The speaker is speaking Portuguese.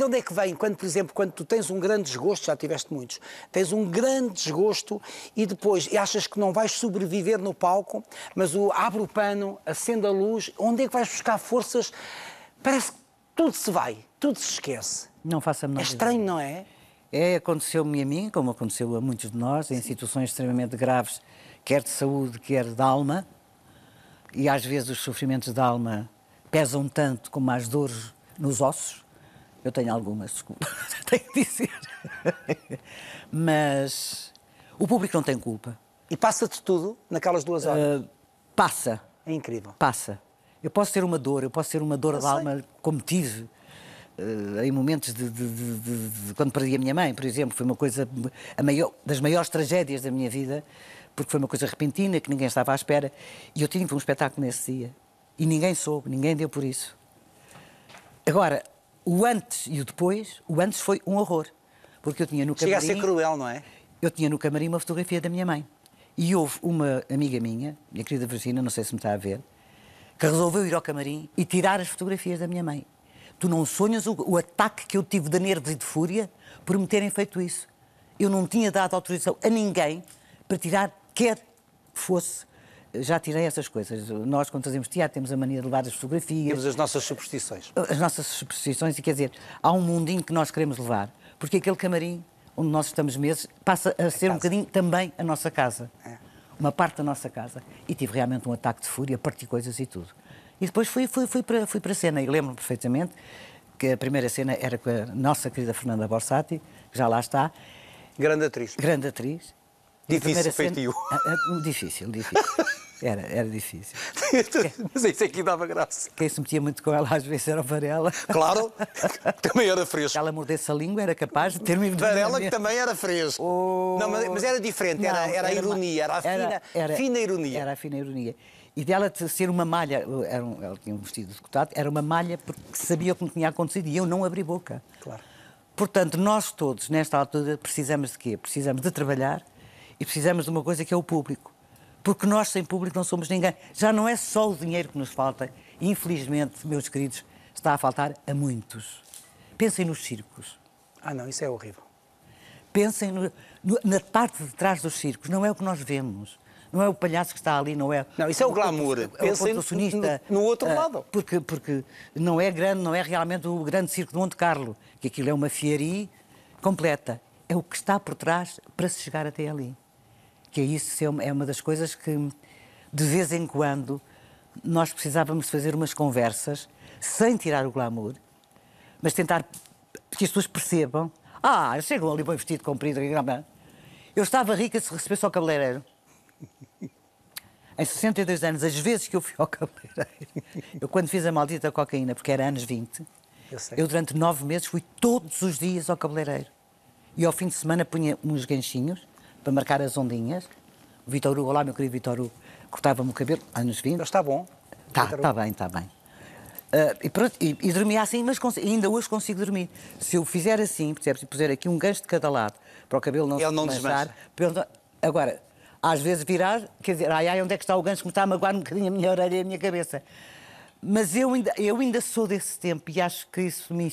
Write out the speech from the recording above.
de onde é que vem quando, por exemplo, quando tu tens um grande desgosto, já tiveste muitos, tens um grande desgosto e depois achas que não vais sobreviver no palco, mas o abre o pano, acende a luz, onde é que vais buscar forças? Parece que tudo se vai, tudo se esquece. Não faça a menor É estranho, não é? É, aconteceu-me a mim, como aconteceu a muitos de nós, em situações extremamente graves, quer de saúde, quer de alma, e às vezes os sofrimentos da alma pesam tanto como as dores nos ossos, eu tenho algumas, tenho que dizer. Mas o público não tem culpa. E passa-te tudo naquelas duas horas? Uh, passa. É incrível. Passa. Eu posso ter uma dor, eu posso ter uma dor eu de sei. alma como tive. Uh, em momentos de, de, de, de, Quando perdi a minha mãe, por exemplo, foi uma coisa. A maior, das maiores tragédias da minha vida, porque foi uma coisa repentina que ninguém estava à espera. E eu tive um espetáculo nesse dia. E ninguém soube, ninguém deu por isso. Agora, o antes e o depois, o antes foi um horror. Porque eu tinha no camarim. Chega a ser cruel, não é? Eu tinha no camarim uma fotografia da minha mãe. E houve uma amiga minha, minha querida Virginia, não sei se me está a ver, que resolveu ir ao camarim e tirar as fotografias da minha mãe. Tu não sonhas o, o ataque que eu tive de nervos e de fúria por me terem feito isso. Eu não tinha dado autorização a ninguém para tirar quer fosse já tirei essas coisas. Nós, quando fazemos teatro, temos a mania de levar as fotografias. Temos as nossas superstições. As nossas superstições, e quer dizer, há um mundinho que nós queremos levar, porque aquele camarim onde nós estamos meses passa a, a é ser casa. um bocadinho também a nossa casa. É. Uma parte da nossa casa. E tive realmente um ataque de fúria, parti coisas e tudo. E depois fui, fui, fui, para, fui para a cena, e lembro-me perfeitamente que a primeira cena era com a nossa querida Fernanda Borsati, que já lá está. Grande atriz. Grande atriz. Difícil feitio. Ah, ah, difícil, difícil. Era, era difícil. Mas isso aqui dava graça. Quem se metia muito com ela às vezes era o Varela. Claro, também era fresco. Ela mordesse a língua, era capaz de ter um Varela que também era fresco. Oh... Não, mas, mas, era diferente, não, era, era, era, a ironia, era a era, fina, era, fina ironia. Era a fina ironia. E dela de ser uma malha, era um, ela tinha um vestido decotado, era uma malha porque sabia o que me tinha acontecido e eu não abri boca. Claro. Portanto, nós todos, nesta altura, precisamos de quê? Precisamos de trabalhar, e precisamos de uma coisa que é o público. Porque nós, sem público, não somos ninguém. Já não é só o dinheiro que nos falta. Infelizmente, meus queridos, está a faltar a muitos. Pensem nos circos. Ah, não, isso é horrível. Pensem no, no, na parte de trás dos circos. Não é o que nós vemos. Não é o palhaço que está ali, não é. Não, isso é o glamour. o Pensem no, no outro ah, lado. Porque, porque não é grande, não é realmente o grande circo de Monte Carlo, que aquilo é uma fiaria completa. É o que está por trás para se chegar até ali que é isso é, é uma das coisas que, de vez em quando, nós precisávamos fazer umas conversas, sem tirar o glamour, mas tentar que as pessoas percebam. Ah, chegou ali bem vestido, comprido, eu estava rica se recebesse ao cabeleireiro. Em 62 anos, as vezes que eu fui ao cabeleireiro, eu quando fiz a maldita cocaína, porque era anos 20, eu, eu, durante nove meses fui todos os dias ao cabeleireiro. E ao fim de semana punha uns ganchinhos para marcar as ondinhas. Vitor Hugo, olá meu querido Vitor Hugo, cortava-me o cabelo, anos 20. Mas está bom. Está, está bem, está bem. Uh, e, pronto, e, e, dormia assim, mas ainda hoje consigo dormir. Se eu fizer assim, percebes, e puser aqui um gancho de cada lado para o cabelo não Ele se não desmanchar. Agora, às vezes virar, quer dizer, ai ai, onde é que está o gancho que me está a magoar um bocadinho a minha orelha e a minha cabeça. Mas eu ainda, eu ainda sou desse tempo e acho que isso me